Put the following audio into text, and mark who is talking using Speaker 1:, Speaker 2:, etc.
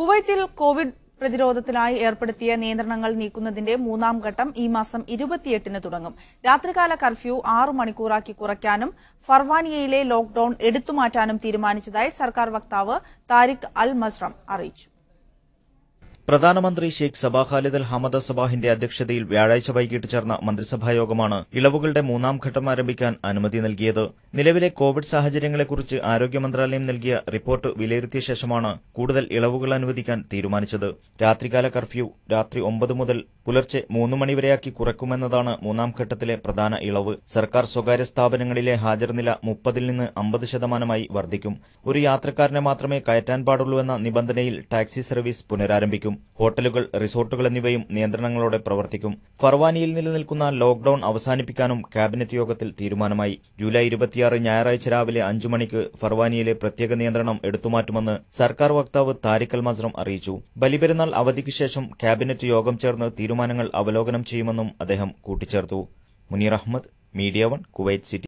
Speaker 1: കുവൈത്തിൽ കോവിഡ് പ്രതിരോധത്തിനായി ഏർപ്പെടുത്തിയ നിയന്ത്രണങ്ങൾ നീക്കുന്നതിന്റെ മൂന്നാം ഘട്ടം ഈ മാസം ഇരുപത്തിയെട്ടിന് തുടങ്ങും രാത്രികാല കർഫ്യൂ ആറു മണിക്കൂറാക്കി കുറയ്ക്കാനും ഫർവാനിയയിലെ ലോക്ഡൌൺ എടുത്തുമാറ്റാനും തീരുമാനിച്ചതായി സർക്കാർ വക്താവ് താരിഖ് അൽ മസ്റം അറിയിച്ചു
Speaker 2: പ്രധാനമന്ത്രി ഷെയ്ഖ് സബാ ഖാലിദ് അൽ ഹമദ സബാഹിന്റെ അധ്യക്ഷതയിൽ വ്യാഴാഴ്ച വൈകിട്ട് ചേർന്ന മന്ത്രിസഭായോഗമാണ് ഇളവുകളുടെ മൂന്നാം ഘട്ടം ആരംഭിക്കാൻ അനുമതി നൽകിയത് നിലവിലെ കോവിഡ് സാഹചര്യങ്ങളെക്കുറിച്ച് ആരോഗ്യ മന്ത്രാലയം നൽകിയ റിപ്പോർട്ട് വിലയിരുത്തിയ ശേഷമാണ് കൂടുതൽ ഇളവുകൾ അനുവദിക്കാൻ തീരുമാനിച്ചത് രാത്രികാല കർഫ്യൂ രാത്രി ഒമ്പത് മുതൽ പുലർച്ചെ മൂന്ന് മണിവരെയാക്കി കുറയ്ക്കുമെന്നതാണ് മൂന്നാം ഘട്ടത്തിലെ പ്രധാന ഇളവ് സർക്കാർ സ്വകാര്യ സ്ഥാപനങ്ങളിലെ ഹാജർനില മുപ്പതിൽ നിന്ന് അമ്പത് ശതമാനമായി വർദ്ധിക്കും ഒരു യാത്രക്കാരനെ മാത്രമേ കയറ്റാൻ പാടുള്ളൂ എന്ന നിബന്ധനയിൽ ടാക്സി സർവീസ് പുനരാരംഭിക്കും ഹോട്ടലുകൾ റിസോർട്ടുകൾ എന്നിവയും നിയന്ത്രണങ്ങളോടെ പ്രവർത്തിക്കും ഫർവാനിയിൽ നിലനിൽക്കുന്ന ലോക്ഡൌൺ അവസാനിപ്പിക്കാനും ക്യാബിനറ്റ് യോഗത്തിൽ തീരുമാനമായി ജൂലൈ ഇരുപത്തിയാറ് ഞായറാഴ്ച രാവിലെ അഞ്ചു മണിക്ക് ഫർവാനിയിലെ പ്രത്യേക നിയന്ത്രണം എടുത്തുമാറ്റുമെന്ന് സർക്കാർ വക്താവ് താരിഖൽ മസ്റം അറിയിച്ചു ബലിപെരുന്നാൾ അവധിക്ക് ശേഷം ക്യാബിനറ്റ് യോഗം ചേർന്ന് തീരുമാനങ്ങൾ അവലോകനം ചെയ്യുമെന്നും അദ്ദേഹം കൂട്ടിച്ചേർത്തു Munir Ahmed Media One Kuwait city